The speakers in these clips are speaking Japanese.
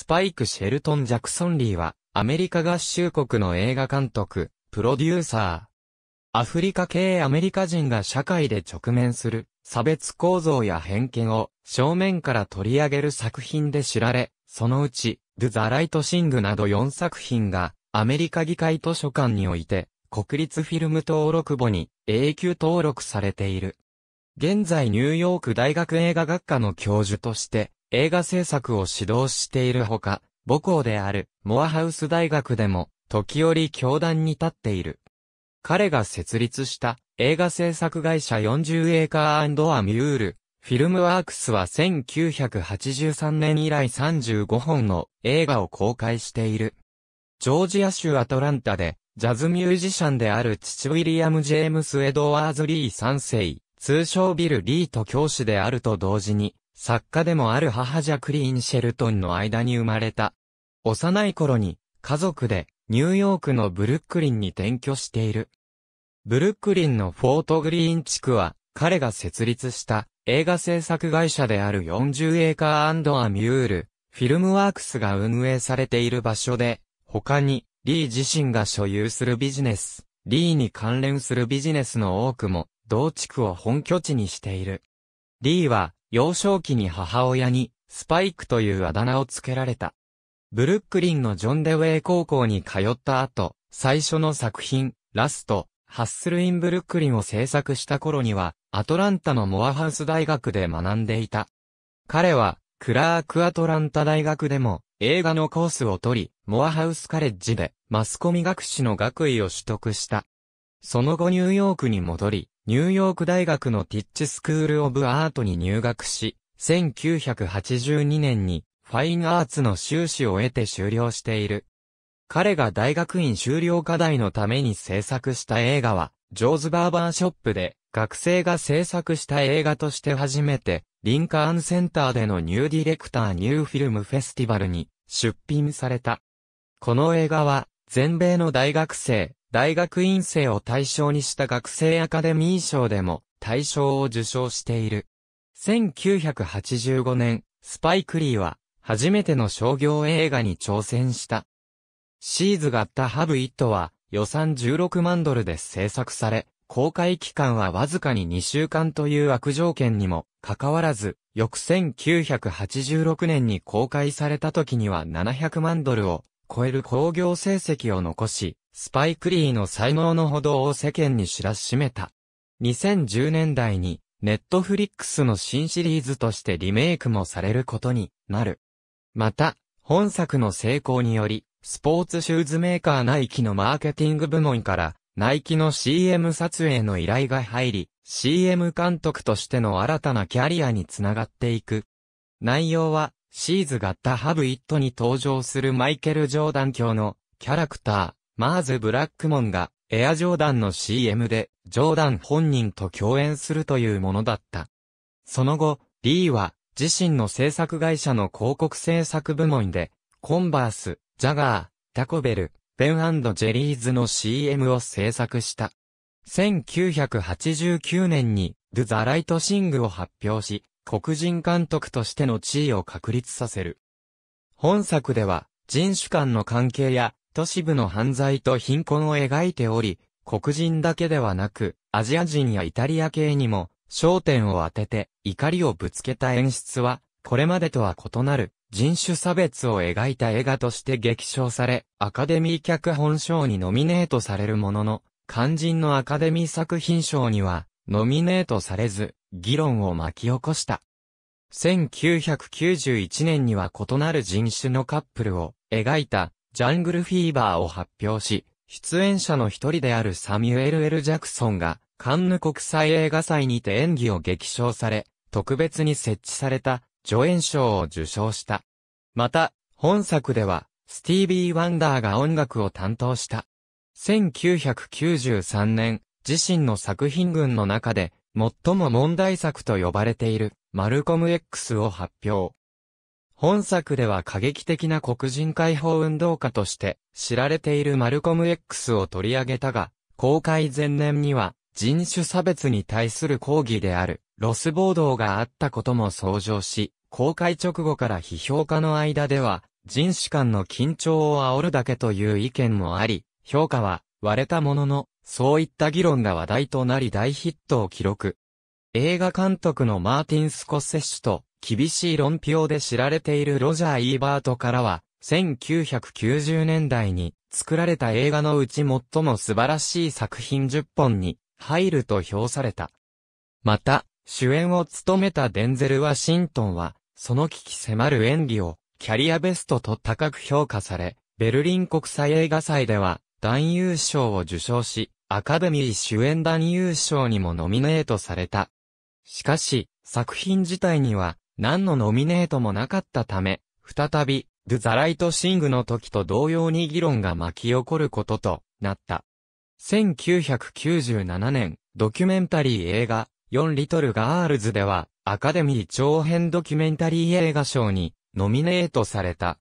スパイク・シェルトン・ジャクソン・リーは、アメリカ合衆国の映画監督、プロデューサー。アフリカ系アメリカ人が社会で直面する差別構造や偏見を正面から取り上げる作品で知られ、そのうち、ドゥ・ザ・ライト・シングなど4作品がアメリカ議会図書館において国立フィルム登録簿に永久登録されている。現在ニューヨーク大学映画学科の教授として映画制作を指導しているほか、母校であるモアハウス大学でも時折教壇に立っている。彼が設立した映画制作会社40エーカーアミュール、フィルムワークスは1983年以来35本の映画を公開している。ジョージア州アトランタでジャズミュージシャンである父ウィリアム・ジェームス・エドワーズ・リー3世、通称ビル・リーと教師であると同時に、作家でもある母ジャクリーン・シェルトンの間に生まれた。幼い頃に家族でニューヨークのブルックリンに転居している。ブルックリンのフォートグリーン地区は彼が設立した映画制作会社である40エーカーアミュール、フィルムワークスが運営されている場所で、他にリー自身が所有するビジネス、リーに関連するビジネスの多くも同地区を本拠地にしている。リーは幼少期に母親に、スパイクというあだ名を付けられた。ブルックリンのジョン・デウェイ高校に通った後、最初の作品、ラスト、ハッスル・イン・ブルックリンを制作した頃には、アトランタのモアハウス大学で学んでいた。彼は、クラーク・アトランタ大学でも、映画のコースを取り、モアハウスカレッジで、マスコミ学士の学位を取得した。その後ニューヨークに戻り、ニューヨーク大学のティッチスクール・オブ・アートに入学し、1982年にファインアーツの修士を得て終了している。彼が大学院修了課題のために制作した映画は、ジョーズ・バーバーショップで学生が制作した映画として初めて、リンカーンセンターでのニューディレクターニューフィルムフェスティバルに出品された。この映画は、全米の大学生、大学院生を対象にした学生アカデミー賞でも大賞を受賞している。1985年、スパイクリーは初めての商業映画に挑戦した。シーズガッタ・ハブ・イットは予算16万ドルで制作され、公開期間はわずかに2週間という悪条件にもかかわらず、翌1986年に公開された時には700万ドルを超える興行成績を残し、スパイクリーの才能のほどを世間に知らしめた。2010年代に、ネットフリックスの新シリーズとしてリメイクもされることになる。また、本作の成功により、スポーツシューズメーカーナイキのマーケティング部門から、ナイキの CM 撮影の依頼が入り、CM 監督としての新たなキャリアにつながっていく。内容は、シーズガッタハブイットに登場するマイケル・ジョーダン卿のキャラクター。マーズ・ブラックモンが、エア・ジョーダンの CM で、ジョーダン本人と共演するというものだった。その後、リーは、自身の制作会社の広告制作部門で、コンバース、ジャガー、タコベル、ベンジェリーズの CM を制作した。1989年に、ドゥ・ザ・ライト・シングを発表し、黒人監督としての地位を確立させる。本作では、人種間の関係や、都市部の犯罪と貧困を描いており、黒人だけではなく、アジア人やイタリア系にも焦点を当てて怒りをぶつけた演出は、これまでとは異なる人種差別を描いた映画として激賞され、アカデミー脚本賞にノミネートされるものの、肝心のアカデミー作品賞には、ノミネートされず、議論を巻き起こした。1991年には異なる人種のカップルを描いたジャングルフィーバーを発表し、出演者の一人であるサミュエル・エル・ジャクソンが、カンヌ国際映画祭にて演技を激賞され、特別に設置された助演賞を受賞した。また、本作では、スティービー・ワンダーが音楽を担当した。1993年、自身の作品群の中で、最も問題作と呼ばれている、マルコム X を発表。本作では過激的な黒人解放運動家として知られているマルコム X を取り上げたが、公開前年には人種差別に対する抗議であるロス暴動があったことも想像し、公開直後から批評家の間では人種間の緊張を煽るだけという意見もあり、評価は割れたものの、そういった議論が話題となり大ヒットを記録。映画監督のマーティン・スコセッシュと厳しい論評で知られているロジャー・イーバートからは、1990年代に作られた映画のうち最も素晴らしい作品10本に入ると評された。また、主演を務めたデンゼル・ワシントンは、その危機迫る演技をキャリアベストと高く評価され、ベルリン国際映画祭では男優賞を受賞し、アカデミー主演男優賞にもノミネートされた。しかし、作品自体には何のノミネートもなかったため、再び、ドゥ・ザ・ライト・シングの時と同様に議論が巻き起こることとなった。1997年、ドキュメンタリー映画、4リトル・ガールズでは、アカデミー長編ドキュメンタリー映画賞に、ノミネートされた。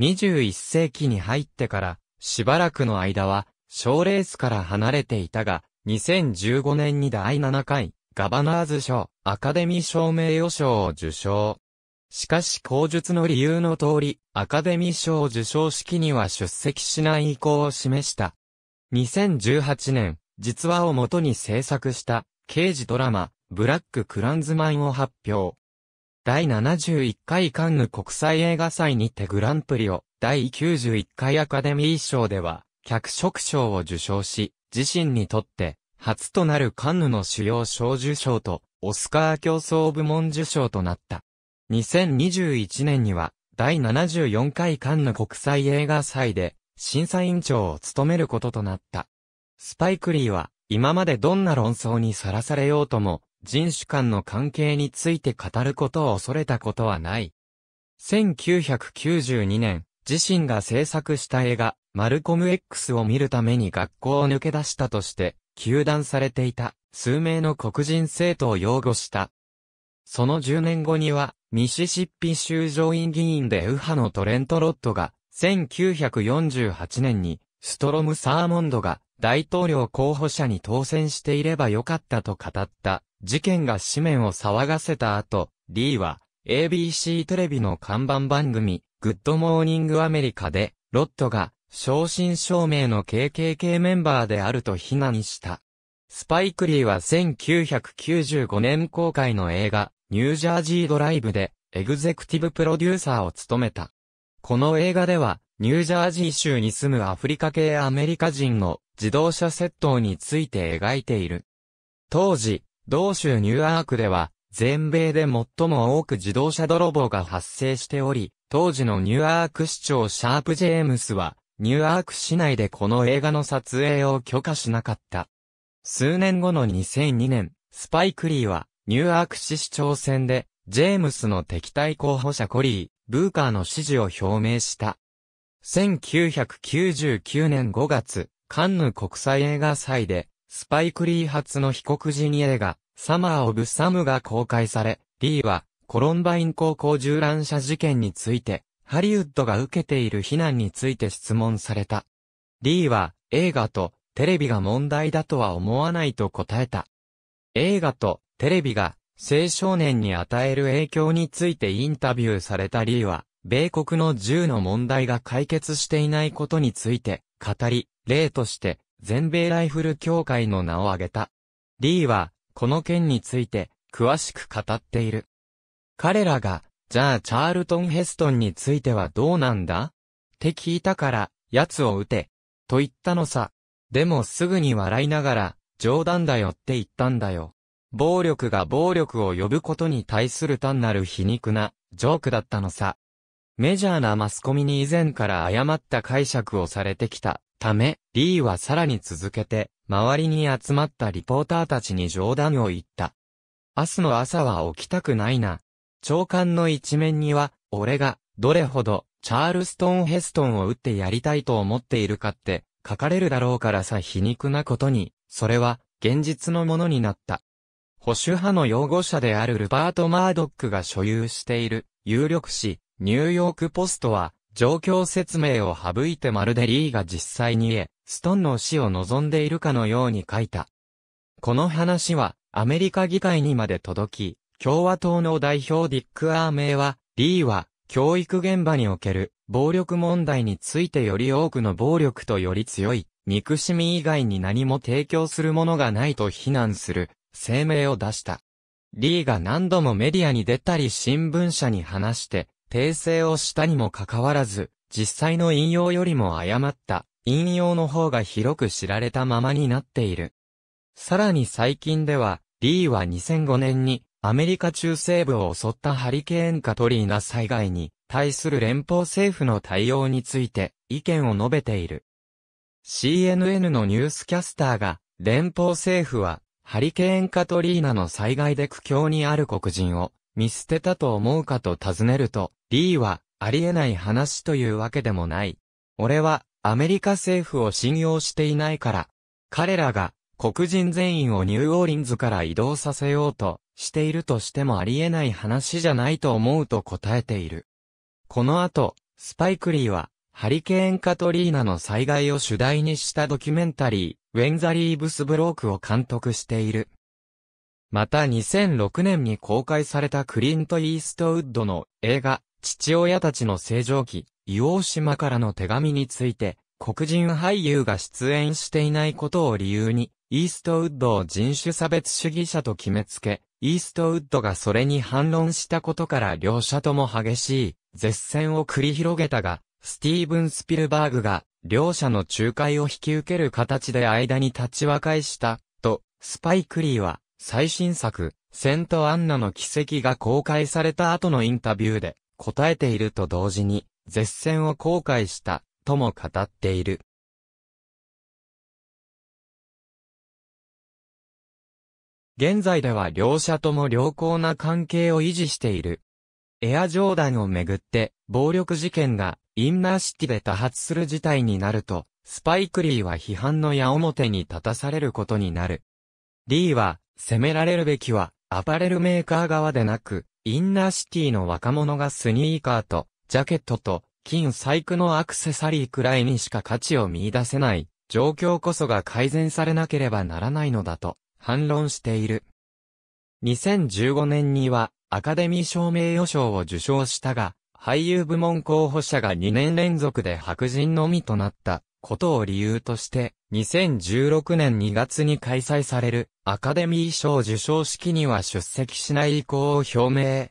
21世紀に入ってから、しばらくの間は、賞レースから離れていたが、2015年に第7回、ガバナーズ賞、アカデミー賞名誉賞を受賞。しかし口述の理由の通り、アカデミー賞受賞式には出席しない意向を示した。2018年、実話をもとに制作した、刑事ドラマ、ブラック・クランズマンを発表。第71回カンヌ国際映画祭にてグランプリを、第91回アカデミー賞では、脚色賞を受賞し、自身にとって初となるカンヌの主要賞受賞と、オスカー競争部門受賞となった。2021年には、第74回カンヌ国際映画祭で、審査委員長を務めることとなった。スパイクリーは、今までどんな論争にさらされようとも、人種間の関係について語ることを恐れたことはない。1992年、自身が制作した映画、マルコム X を見るために学校を抜け出したとして、糾弾されていた数名の黒人生徒を擁護した。その10年後には、ミシシッピ州上院議員で右派のトレント・ロットが、1948年に、ストロム・サーモンドが大統領候補者に当選していればよかったと語った事件が紙面を騒がせた後、リーは ABC テレビの看板番組、グッドモーニングアメリカで、ロットが正真正銘の KKK メンバーであると非難した。スパイクリーは1995年公開の映画、ニュージャージードライブで、エグゼクティブプロデューサーを務めた。この映画では、ニュージャージー州に住むアフリカ系アメリカ人の自動車窃盗について描いている。当時、同州ニューアークでは、全米で最も多く自動車泥棒が発生しており、当時のニューアーク市長シャープ・ジェームスは、ニューアーク市内でこの映画の撮影を許可しなかった。数年後の2002年、スパイクリーは、ニューアーク市市長選で、ジェームスの敵対候補者コリー、ブーカーの支持を表明した。1999年5月、カンヌ国際映画祭で、スパイクリー発の被告人映画、サマー・オブ・サムが公開され、リーは、コロンバイン高校銃乱射事件について、ハリウッドが受けている非難について質問された。リーは映画とテレビが問題だとは思わないと答えた。映画とテレビが青少年に与える影響についてインタビューされたリーは、米国の銃の問題が解決していないことについて語り、例として全米ライフル協会の名を挙げた。リーは、この件について詳しく語っている。彼らがじゃあチャールトン・ヘストンについてはどうなんだって聞いたから、奴を撃て。と言ったのさ。でもすぐに笑いながら、冗談だよって言ったんだよ。暴力が暴力を呼ぶことに対する単なる皮肉な、ジョークだったのさ。メジャーなマスコミに以前から誤った解釈をされてきたため、リーはさらに続けて、周りに集まったリポーターたちに冗談を言った。明日の朝は起きたくないな。長官の一面には、俺が、どれほど、チャールストン・ヘストンを打ってやりたいと思っているかって、書かれるだろうからさ皮肉なことに、それは、現実のものになった。保守派の擁護者であるルバート・マードックが所有している、有力紙、ニューヨーク・ポストは、状況説明を省いてまるでリーが実際に言え、ストンの死を望んでいるかのように書いた。この話は、アメリカ議会にまで届き、共和党の代表ディック・アーメイは、リーは、教育現場における暴力問題についてより多くの暴力とより強い憎しみ以外に何も提供するものがないと非難する声明を出した。リーが何度もメディアに出たり新聞社に話して訂正をしたにもかかわらず、実際の引用よりも誤った引用の方が広く知られたままになっている。さらに最近では、リーは2005年にアメリカ中西部を襲ったハリケーンカトリーナ災害に対する連邦政府の対応について意見を述べている。CNN のニュースキャスターが、連邦政府は、ハリケーンカトリーナの災害で苦境にある黒人を見捨てたと思うかと尋ねると、リーは、ありえない話というわけでもない。俺は、アメリカ政府を信用していないから、彼らが、黒人全員をニューオーリンズから移動させようと、しているとしてもありえない話じゃないと思うと答えている。この後、スパイクリーは、ハリケーンカトリーナの災害を主題にしたドキュメンタリー、ウェンザリーブスブロークを監督している。また2006年に公開されたクリント・イーストウッドの映画、父親たちの正常期、硫黄島からの手紙について、黒人俳優が出演していないことを理由に、イーストウッドを人種差別主義者と決めつけ、イーストウッドがそれに反論したことから両者とも激しい、絶戦を繰り広げたが、スティーブン・スピルバーグが、両者の仲介を引き受ける形で間に立ち和解した、と、スパイクリーは、最新作、セント・アンナの奇跡が公開された後のインタビューで、答えていると同時に、絶戦を後悔した、とも語っている。現在では両者とも良好な関係を維持している。エアジョーダンをめぐって暴力事件がインナーシティで多発する事態になると、スパイクリーは批判の矢面に立たされることになる。リーは、責められるべきは、アパレルメーカー側でなく、インナーシティの若者がスニーカーと、ジャケットと、金細工のアクセサリーくらいにしか価値を見出せない、状況こそが改善されなければならないのだと反論している。2015年にはアカデミー賞名誉賞を受賞したが、俳優部門候補者が2年連続で白人のみとなったことを理由として、2016年2月に開催されるアカデミー賞受賞式には出席しない意向を表明。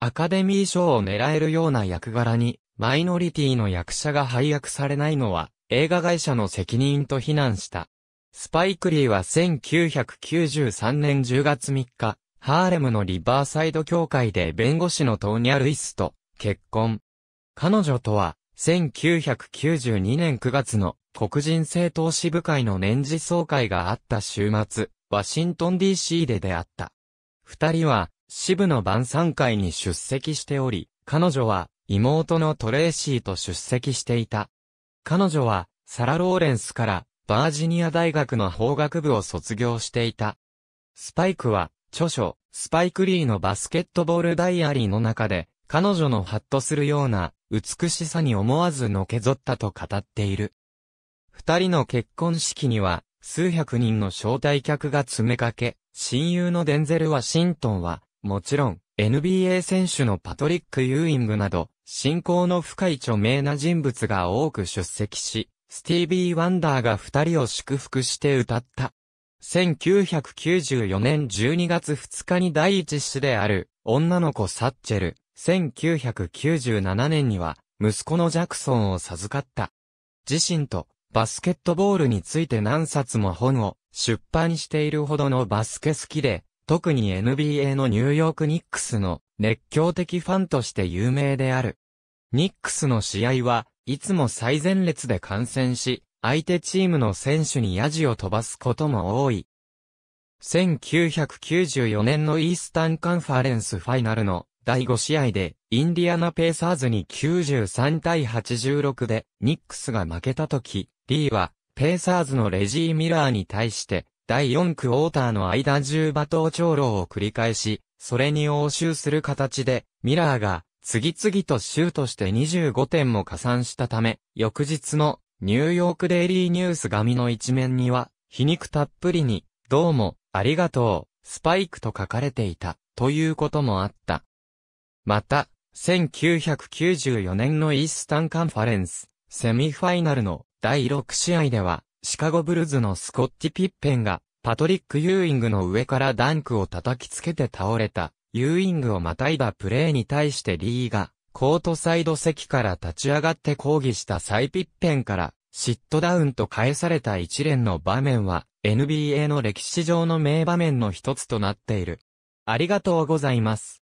アカデミー賞を狙えるような役柄にマイノリティの役者が配役されないのは映画会社の責任と非難した。スパイクリーは1993年10月3日、ハーレムのリバーサイド協会で弁護士のトーニャ・ルイスと結婚。彼女とは、1992年9月の黒人政党支部会の年次総会があった週末、ワシントン DC で出会った。二人は、支部の晩餐会に出席しており、彼女は、妹のトレーシーと出席していた。彼女は、サラ・ローレンスから、バージニア大学の法学部を卒業していた。スパイクは、著書、スパイクリーのバスケットボールダイアリーの中で、彼女のハッとするような、美しさに思わずのけぞったと語っている。二人の結婚式には、数百人の招待客が詰めかけ、親友のデンゼル・ワシントンは、もちろん、NBA 選手のパトリック・ユーイングなど、信仰の深い著名な人物が多く出席し、スティービー・ワンダーが二人を祝福して歌った。1994年12月2日に第一子である女の子サッチェル。1997年には息子のジャクソンを授かった。自身とバスケットボールについて何冊も本を出版しているほどのバスケ好きで、特に NBA のニューヨークニックスの熱狂的ファンとして有名である。ニックスの試合はいつも最前列で観戦し、相手チームの選手にヤジを飛ばすことも多い。1994年のイースタンカンファレンスファイナルの第5試合で、インディアナペーサーズに93対86でニックスが負けた時、リーはペーサーズのレジー・ミラーに対して、第4クォーターの間中馬頭長老を繰り返し、それに応酬する形で、ミラーが次々と州として25点も加算したため、翌日のニューヨークデイリーニュース紙の一面には、皮肉たっぷりに、どうも、ありがとう、スパイクと書かれていた、ということもあった。また、1994年のイースタンカンファレンス、セミファイナルの第6試合では、シカゴブルズのスコッティ・ピッペンが、パトリック・ユーイングの上からダンクを叩きつけて倒れた。ユーイングをまたいだプレーに対してリーが、コートサイド席から立ち上がって抗議したサイピッペンから、シットダウンと返された一連の場面は、NBA の歴史上の名場面の一つとなっている。ありがとうございます。